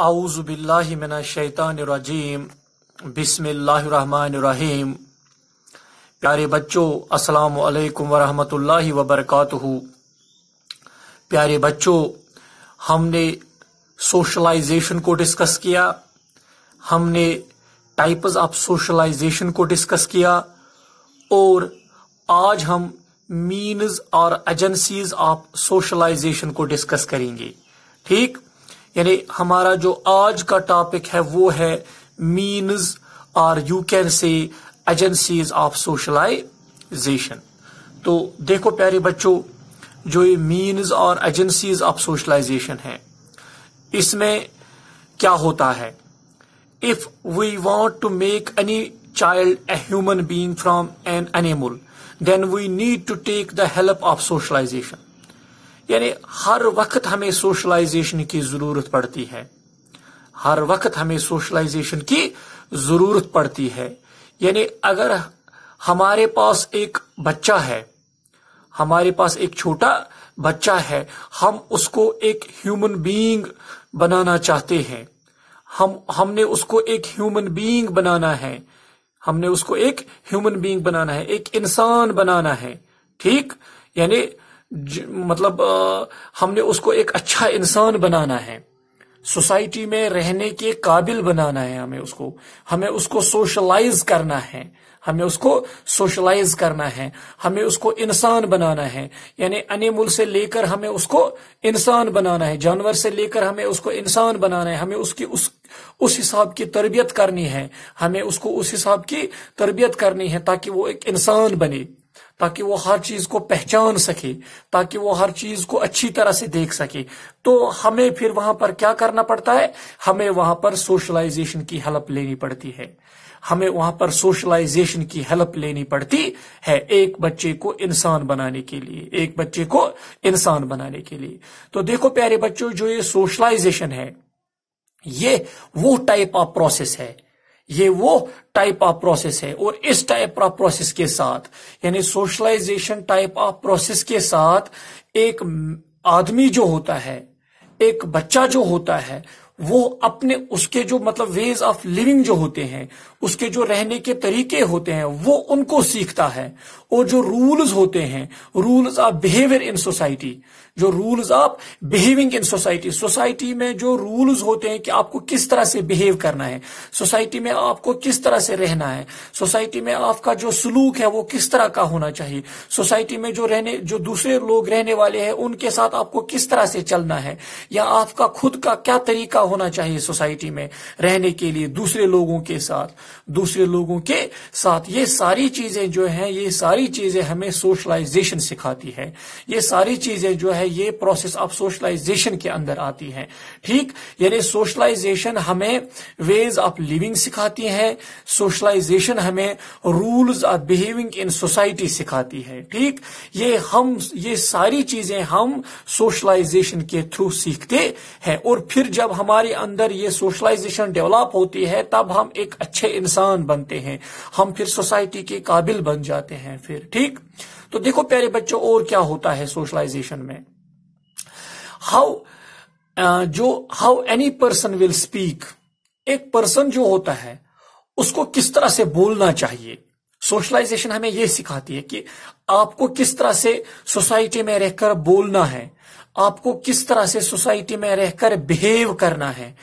आउज़बिल्लिमिनशैतानरजीम बिसमीम प्यारे बच्चों अस्सलाम वालेकुम व वबरकातुहू प्यारे बच्चों हमने सोशलाइजेशन को डिस्कस किया हमने टाइप्स ऑफ सोशलाइजेशन को डिस्कस किया और आज हम मीन्स और एजेंसीज ऑफ सोशलाइजेशन को डिस्कस करेंगे ठीक यानी हमारा जो आज का टॉपिक है वो है मीन्स और you can say agencies of socialisation तो देखो प्यारे बच्चों जो ये मीन्स और एजेंसीज ऑफ सोशलाइजेशन है इसमें क्या होता है if we want to make any child a human being from an animal then we need to take the help of socialisation यानी हर वक्त हमें सोशलाइजेशन की जरूरत पड़ती है हर वक्त हमें सोशलाइजेशन की जरूरत पड़ती है यानी अगर हमारे पास एक बच्चा है हमारे पास एक छोटा बच्चा है हम उसको एक ह्यूमन बीइंग बनाना चाहते हैं हम हमने उसको एक ह्यूमन बीइंग बनाना है हमने उसको एक ह्यूमन बीइंग बनाना है एक इंसान बनाना है ठीक यानी मतलब हमने उसको एक अच्छा इंसान बनाना है सोसाइटी में रहने के काबिल बनाना है हमें उसको हमें उसको सोशलाइज करना है हमें उसको सोशलाइज करना है हमें उसको इंसान बनाना है यानी अनिमुल से लेकर हमें उसको इंसान बनाना है जानवर से लेकर हमें उसको इंसान बनाना है हमें उसकी उस उस हिसाब की तरबियत करनी है हमें उसको उस हिसाब की तरबियत करनी है ताकि वो एक इंसान बने ताकि वो हर चीज को पहचान सके ताकि वो हर चीज को अच्छी तरह से देख सके तो हमें फिर वहां पर क्या करना पड़ता है हमें वहां पर सोशलाइजेशन की हेल्प लेनी पड़ती है हमें वहां पर सोशलाइजेशन की हेल्प लेनी पड़ती है एक बच्चे को इंसान बनाने के लिए एक बच्चे को इंसान बनाने के लिए तो देखो प्यारे बच्चों जो ये सोशलाइजेशन है ये वो टाइप ऑफ प्रोसेस है ये वो टाइप ऑफ प्रोसेस है और इस टाइप ऑफ प्रोसेस के साथ यानी सोशलाइजेशन टाइप ऑफ प्रोसेस के साथ एक आदमी जो होता है एक बच्चा जो होता है वो अपने उसके जो मतलब वेज ऑफ लिविंग जो होते हैं उसके जो रहने के तरीके होते हैं वो उनको सीखता है और जो रूल्स होते हैं rules of behaviour in society जो रूल्स आप बिहेविंग इन सोसाइटी सोसाइटी में जो रूल्स होते हैं कि आपको किस तरह से बिहेव करना है सोसाइटी में आपको किस तरह से रहना है सोसाइटी में आपका जो सलूक है वो किस तरह का होना चाहिए सोसाइटी में जो रहने जो दूसरे लोग रहने वाले हैं उनके साथ आपको किस तरह से चलना है या आपका खुद का क्या तरीका होना चाहिए सोसाइटी में रहने के लिए दूसरे लोगों के साथ दूसरे लोगों के साथ ये सारी चीजें जो है ये सारी चीजें हमें सोशलाइजेशन सिखाती है ये सारी चीजें जो है है ये प्रोसेस अब सोशलाइजेशन के अंदर आती है ठीक यानी सोशलाइजेशन हमें वेज ऑफ लिविंग सिखाती है सोशलाइजेशन हमें rules of behaving in society सिखाती है ठीक ये हम ये सारी चीजें हम सोशलाइजेशन के थ्रू सीखते हैं और फिर जब हमारे अंदर ये सोशलाइजेशन डेवलप होती है तब हम एक अच्छे इंसान बनते हैं हम फिर सोसाइटी के काबिल बन जाते हैं फिर ठीक तो देखो प्यारे बच्चों और क्या होता है सोशलाइजेशन में हाउ uh, जो how any person will speak एक पर्सन जो होता है उसको किस तरह से बोलना चाहिए सोशलाइजेशन हमें यह सिखाती है कि आपको किस तरह से सोसाइटी में रहकर बोलना है आपको किस तरह से सोसाइटी में रहकर बिहेव करना है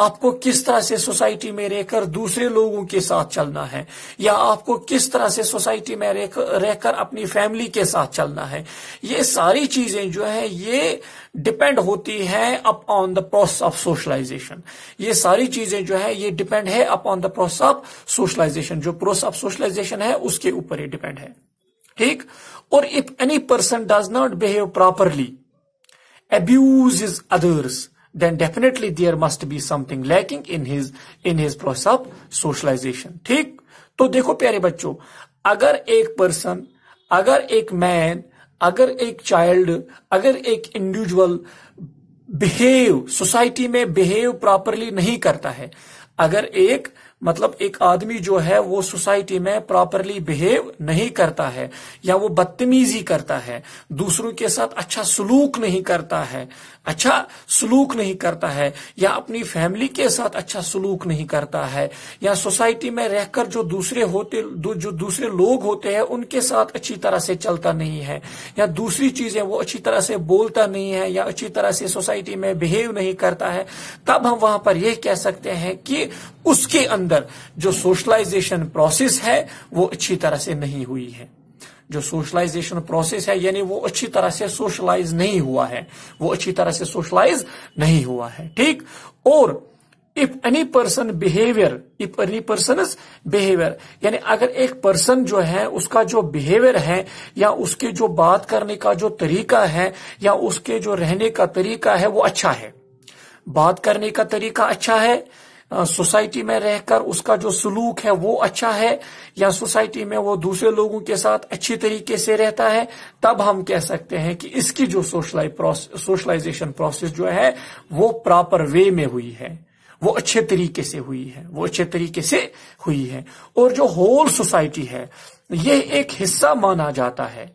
आपको किस तरह से सोसाइटी में रहकर दूसरे लोगों के साथ चलना है या आपको किस तरह से सोसाइटी में रहकर अपनी फैमिली के साथ चलना है ये सारी चीजें जो है ये डिपेंड होती है upon the process of socialisation ये सारी चीजें जो है ये डिपेंड है upon the process of socialisation जो प्रोसेस ऑफ सोशलाइजेशन है उसके ऊपर ये डिपेंड है ठीक और if any person does not behave properly abuses others, then definitely there must be something lacking in his in his process of socialization. theek to dekho pyare bachcho agar ek person agar ek man agar ek child agar ek individual behave society mein behave properly nahi karta hai agar ek uh, मतलब एक आदमी जो है वो society में properly behave नहीं करता है या वो बदतमीजी करता है दूसरों के साथ अच्छा सलूक नहीं करता है अच्छा सलूक नहीं करता है या अपनी फैमिली के साथ अच्छा सलूक नहीं करता है या सोसाइटी में रहकर जो दूसरे होते जो दूसरे लोग होते हैं उनके साथ अच्छी तरह से चलता नहीं है या दूसरी चीजें वो अच्छी तरह से बोलता नहीं है या अच्छी तरह से सोसाइटी में बिहेव नहीं करता है तब हम वहां पर यह कह सकते हैं कि उसके अंदर अंदर जो सोशलाइजेशन प्रोसेस है वो अच्छी तरह से नहीं हुई है जो सोशलाइजेशन प्रोसेस है यानी वो अच्छी तरह से सोशलाइज नहीं हुआ है वो अच्छी तरह से सोशलाइज नहीं हुआ है ठीक और if any person behaviour if any person behaviour यानी अगर एक पर्सन जो है उसका जो बिहेवियर है या उसके जो बात करने का जो तरीका है या उसके जो रहने का तरीका है वो अच्छा है बात करने का तरीका अच्छा है सोसाइटी में रहकर उसका जो सलूक है वो अच्छा है या सोसाइटी में वो दूसरे लोगों के साथ अच्छी तरीके से रहता है तब हम कह सकते हैं कि इसकी जो सोशलाइजेशन प्रोसेस जो है वो प्रॉपर वे में हुई है वो अच्छे तरीके से हुई है वो अच्छे तरीके से हुई है और जो होल सोसाइटी है ये एक हिस्सा माना जाता है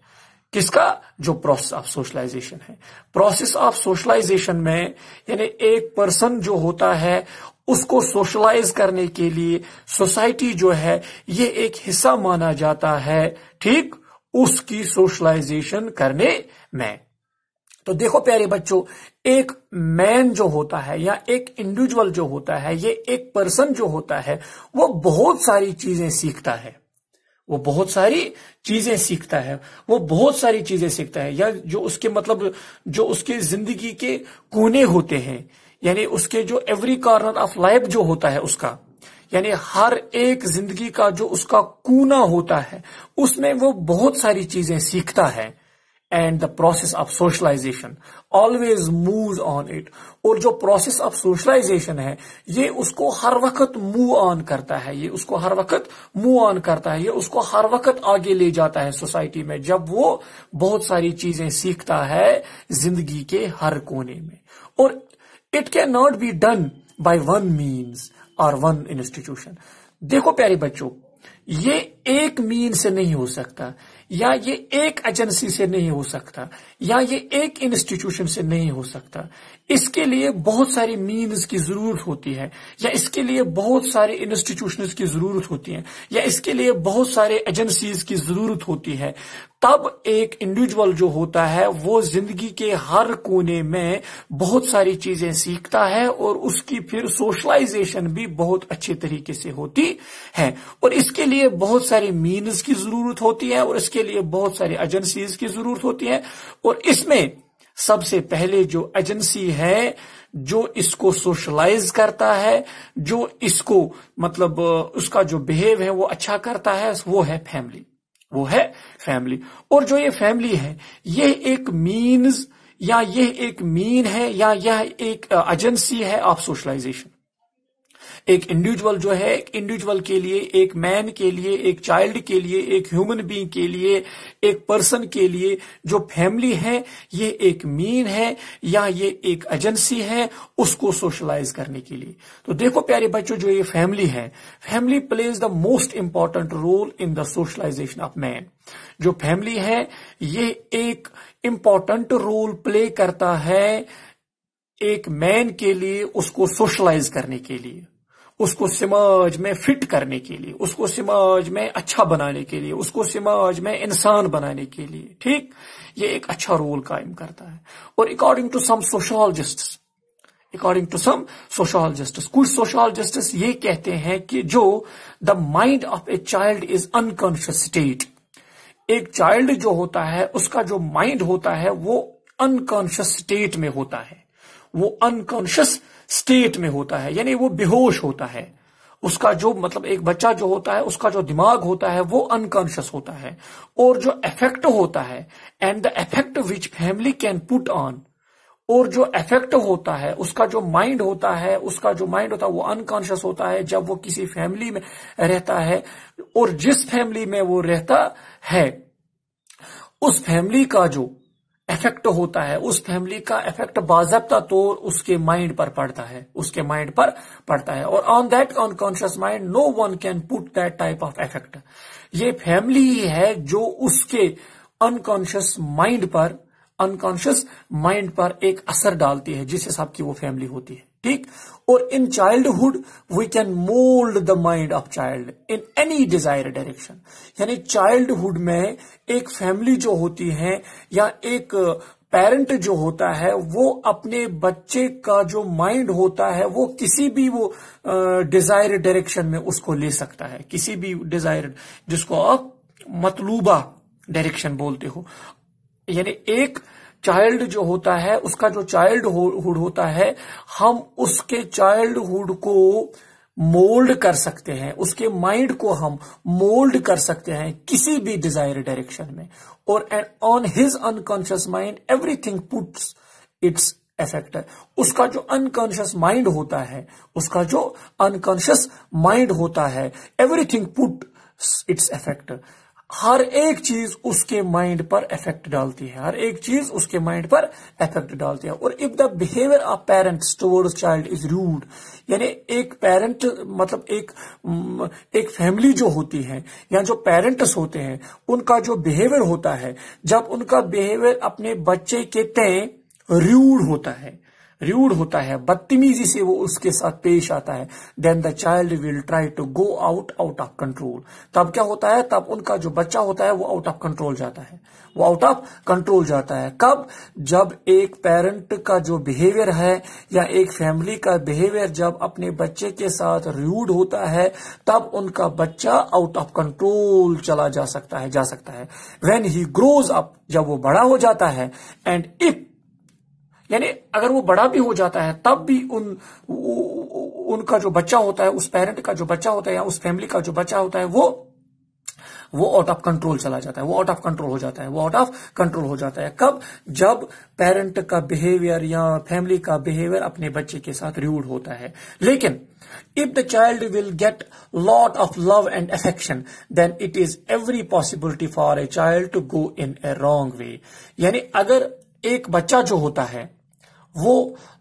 किसका जो प्रोसेस ऑफ सोशलाइजेशन है प्रोसेस ऑफ सोशलाइजेशन में यानी एक पर्सन जो होता है उसको सोशलाइज करने के लिए सोसाइटी जो है ये एक हिस्सा माना जाता है ठीक उसकी सोशलाइजेशन करने में तो देखो प्यारे बच्चों एक मैन जो होता है या एक इंडिविजुअल जो होता है ये एक पर्सन जो होता है वो बहुत सारी चीजें सीखता है वो बहुत सारी चीजें सीखता है वो बहुत सारी चीजें सीखता है या जो उसके मतलब जो उसके जिंदगी के कोने होते हैं यानी उसके जो एवरी कॉर्नर ऑफ लाइफ जो होता है उसका यानी हर एक जिंदगी का जो उसका कूना होता है उसमें वो बहुत सारी चीजें सीखता है and the process of socialisation always move on it और जो प्रोसेस ऑफ सोशलाइजेशन है ये उसको हर वक्त मूव ऑन करता है ये उसको हर वक्त मूव ऑन करता है ये उसको हर वक्त आगे ले जाता है सोसाइटी में जब वो बहुत सारी चीजें सीखता है जिंदगी के हर कोने में और it can not be done by one means और वन इंस्टीट्यूशन देखो प्यारे बच्चों ये एक मीन से नहीं हो सकता या ये एक एजेंसी से नहीं हो सकता या ये एक इंस्टीट्यूशन से नहीं हो सकता इसके लिए बहुत सारी मीन्स की जरूरत होती है या इसके लिए बहुत सारे इंस्टीट्यूशन की जरूरत होती है या इसके लिए बहुत सारे एजेंसीज की जरूरत होती है तब एक इंडिविजुअल जो होता है वो जिंदगी के हर कोने में बहुत सारी चीजें सीखता है और उसकी फिर सोशलाइजेशन भी बहुत अच्छे तरीके से होती है और इसके लिए बहुत सारी मीन्स की जरूरत होती है और इसके लिए बहुत सारी एजेंसीज की जरूरत होती है और इसमें सबसे पहले जो एजेंसी है जो इसको सोशलाइज करता है जो इसको मतलब उसका जो बिहेव है वो अच्छा करता है वो है फैमिली वो है फैमिली और जो ये फैमिली है ये एक मीन्स या यह एक मीन है या यह एक एजेंसी uh, है ऑफ सोशलाइजेशन एक इंडिविजुअल जो है एक इंडिविजुअल के लिए एक मैन के लिए एक चाइल्ड के लिए एक ह्यूमन बीइंग के लिए एक पर्सन के लिए जो फैमिली है ये एक मीन है या ये एक एजेंसी है उसको सोशलाइज करने के लिए तो देखो प्यारे बच्चों जो ये फैमिली है family plays the most important role in the socialisation of man जो फैमिली है ये एक इंपॉर्टेंट रोल प्ले करता है एक मैन के लिए उसको सोशलाइज करने के लिए उसको समाज में फिट करने के लिए उसको समाज में अच्छा बनाने के लिए उसको समाज में इंसान बनाने के लिए ठीक ये एक अच्छा रोल कायम करता है और according to some sociologist according to some sociologist कुछ सोशोलॉजिस्ट ये कहते हैं कि जो the mind of a child is unconscious state एक चाइल्ड जो होता है उसका जो माइंड होता है वो अनकॉन्शियस स्टेट में होता है वो अनकॉन्शियस स्टेट में होता है यानी वो बेहोश होता है उसका जो मतलब एक बच्चा जो होता है उसका जो दिमाग होता है वो अनकॉन्शियस होता है और जो इफेक्ट होता है and the effect which family can put on और जो इफेक्ट होता है उसका जो माइंड होता है उसका जो माइंड होता है वो अनकॉन्शियस होता है जब वो किसी फैमिली में रहता है और जिस फैमिली में वो रहता है उस फैमिली का जो इफेक्ट होता है उस फैमिली का इफेक्ट बाजबता तौर उसके माइंड पर पड़ता है उसके माइंड पर पड़ता है और on that unconscious mind no one can put that type of effect ये फैमिली ही है जो उसके अनकॉन्शियस माइंड पर अनकॉन्शियस माइंड पर एक असर डालती है जिस हिसाब की वो फैमिली होती है ठीक और in childhood we can mould the mind of child in any desire direction यानी चाइल्डहुड में एक फैमिली जो होती है या एक पेरेंट uh, जो होता है वो अपने बच्चे का जो माइंड होता है वो किसी भी वो डिजायर uh, डायरेक्शन में उसको ले सकता है किसी भी डिजायर जिसको आप मतलूबा डायरेक्शन बोलते हो यानी एक चाइल्ड जो होता है उसका जो चाइल्ड हुड होता है हम उसके चाइल्ड हुड को मोल्ड कर सकते हैं उसके माइंड को हम मोल्ड कर सकते हैं किसी भी डिजायर डायरेक्शन में और and on his unconscious mind everything puts its effect है उसका जो अनकॉन्शियस माइंड होता है उसका जो अनकॉन्शियस माइंड होता है एवरीथिंग पुट इट्स इफेक्ट हर एक चीज उसके माइंड पर इफेक्ट डालती है हर एक चीज उसके माइंड पर इफेक्ट डालती है और if the behaviour of parents towards child is rude यानी एक पेरेंट मतलब एक एक फैमिली जो होती है या जो पेरेंट्स होते हैं उनका जो बिहेवियर होता है जब उनका बिहेवियर अपने बच्चे के तय रूड होता है रूड होता है बदतमीजी से वो उसके साथ पेश आता है then the child will try to go out out of control तब क्या होता है तब उनका जो बच्चा होता है वो आउट ऑफ कंट्रोल जाता है वो आउट ऑफ कंट्रोल जाता है कब जब एक पेरेंट का जो बिहेवियर है या एक फैमिली का बिहेवियर जब अपने बच्चे के साथ रूड होता है तब उनका बच्चा आउट ऑफ कंट्रोल चला जा सकता है जा सकता है वेन ही ग्रोज अप जब वो बड़ा हो जाता है एंड इफ यानी अगर वो बड़ा भी हो जाता है तब भी उन उनका जो बच्चा होता है उस पेरेंट का जो बच्चा होता है या उस फैमिली का जो बच्चा होता है वो वो आउट ऑफ कंट्रोल चला जाता है वो आउट ऑफ कंट्रोल हो जाता है वो आउट ऑफ कंट्रोल हो जाता है कब जब पेरेंट का बिहेवियर या फैमिली का बिहेवियर अपने बच्चे के साथ रूड होता है लेकिन if the child will get lot of love and affection then it is every possibility for a child to go in a wrong way यानी अगर एक बच्चा जो होता है वो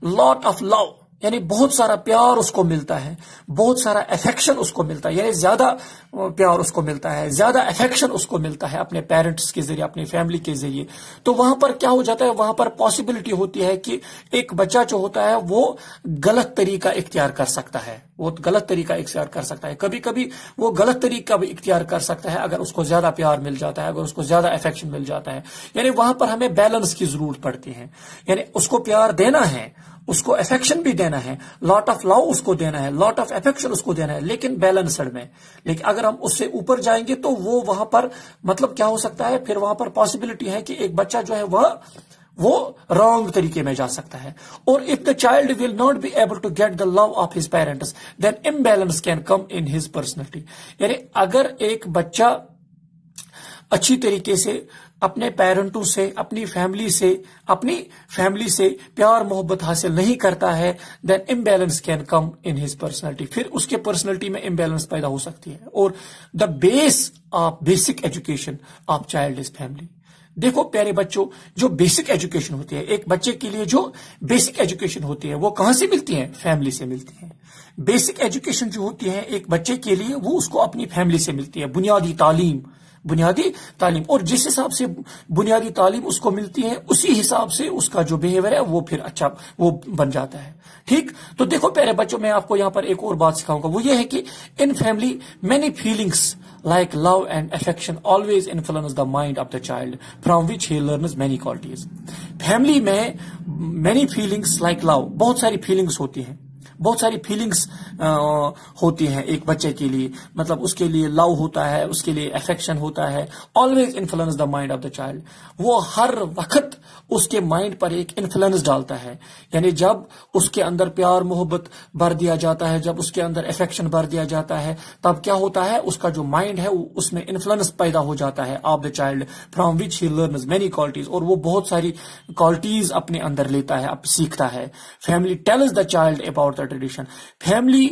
लॉट ऑफ लव यानी बहुत सारा प्यार उसको मिलता है बहुत सारा अफेक्शन उसको मिलता है यानी ज्यादा प्यार उसको मिलता है ज्यादा अफेक्शन उसको मिलता है अपने पेरेंट्स के जरिए अपनी फैमिली के जरिए तो वहां पर क्या हो जाता है वहां पर पॉसिबिलिटी होती है कि एक बच्चा जो होता है वो गलत तरीका इख्तियार कर सकता है वो गलत तरीका इख्तियार कर सकता है कभी कभी वो गलत तरीका भी इख्तियार कर सकता है अगर उसको ज्यादा प्यार मिल जाता है अगर उसको ज्यादा अफेक्शन मिल जाता है यानी वहां पर हमें बैलेंस की जरूरत पड़ती है यानी उसको प्यार देना है उसको अफेक्शन भी देना है लॉट ऑफ लव उसको देना है लॉट ऑफ अफेक्शन उसको देना है लेकिन बैलेंसड में लेकिन अगर हम उससे ऊपर जाएंगे तो वो वहां पर मतलब क्या हो सकता है फिर वहां पर पॉसिबिलिटी है कि एक बच्चा जो है वह वो रॉन्ग तरीके में जा सकता है और if the child will not be able to get the love of his parents then imbalance can come in his personality यानी अगर एक बच्चा अच्छी तरीके से अपने पेरेंटों से अपनी फैमिली से अपनी फैमिली से प्यार मोहब्बत हासिल नहीं करता है then imbalance can come in his personality फिर उसके पर्सनैलिटी में इम्बेलेंस पैदा हो सकती है और the base of basic education of child is family देखो प्यारे बच्चों जो बेसिक एजुकेशन होती है एक बच्चे के लिए जो बेसिक एजुकेशन होती है वो कहां से मिलती है फैमिली से मिलती है बेसिक एजुकेशन जो होती है एक बच्चे के लिए वो उसको अपनी फैमिली से मिलती है बुनियादी तालीम बुनियादी तालीम और जिस हिसाब से बुनियादी तालीम उसको मिलती है उसी हिसाब से उसका जो बिहेवियर है वो फिर अच्छा वो बन जाता है ठीक तो देखो प्यारे बच्चों मैं आपको यहां पर एक और बात सिखाऊंगा वो ये है कि in family many feelings like love and affection always influence the mind of the child from which he learns many qualities family may many feelings like love बहुत सारी feelings होती हैं बहुत सारी फीलिंग्स होती हैं एक बच्चे के लिए मतलब उसके लिए लव होता है उसके लिए अफेक्शन होता है always influence the mind of the child वो हर वक्त उसके माइंड पर एक इन्फ्लुएंस डालता है यानी जब उसके अंदर प्यार मोहब्बत भर दिया जाता है जब उसके अंदर अफेक्शन भर दिया जाता है तब क्या होता है उसका जो माइंड है उसमें इन्फ्लुएंस पैदा हो जाता है of the child from which he learn many qualities और वो बहुत सारी क्वालिटीज अपने अंदर लेता है अब सीखता है family tells the child about the tradition family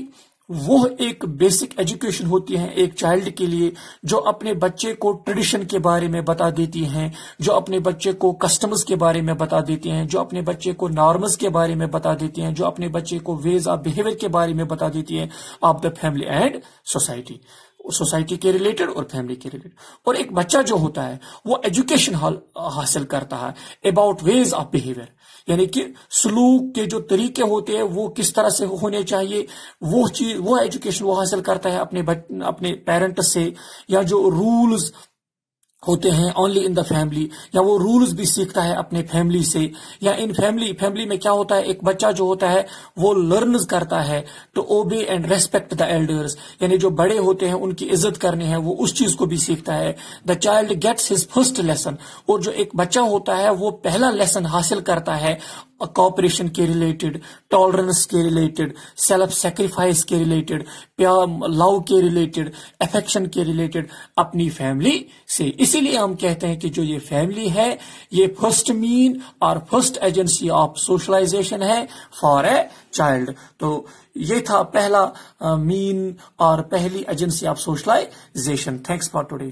वो एक बेसिक एजुकेशन होती है एक चाइल्ड के लिए जो अपने बच्चे को ट्रेडिशन के बारे में बता देती हैं जो अपने बच्चे को कस्टम्स के बारे में बता देती हैं जो अपने बच्चे को नॉर्मल्स के बारे में बता देती हैं जो अपने बच्चे को वेज ऑफ बिहेवियर के बारे में बता देती है of the family and society society के रिलेटेड और फैमिली के रिलेटेड और एक बच्चा जो होता है वो एजुकेशन हासिल करता है अबाउट वेज ऑफ बिहेवियर यानी कि सलूक के जो तरीके होते हैं वो किस तरह से होने चाहिए वो चीज वो एजुकेशन वो हासिल करता है अपने अपने पेरेंट्स से या जो रूल्स होते हैं ओनली इन द फैमिली या वो रूल्स भी सीखता है अपने फैमिली से या इन फैमिली फैमिली में क्या होता है एक बच्चा जो होता है वो लर्न करता है to obey and respect the elders यानी जो बड़े होते हैं उनकी इज्जत करनी है वो उस चीज को भी सीखता है the child gets his first lesson और जो एक बच्चा होता है वो पहला लेसन हासिल करता है कॉपरेशन के रिलेटेड टॉलरेंस के रिलेटेड सेल्फ सेक्रीफाइस के रिलेटेड प्यार लव के रिलेटेड अफेक्शन के रिलेटेड अपनी फैमिली से इसीलिए हम कहते हैं कि जो ये फैमिली है ये फर्स्ट मीन और फर्स्ट एजेंसी ऑफ सोशलाइजेशन है फॉर ए चाइल्ड तो ये था पहला मीन uh, और पहली agency of socialisation thanks for today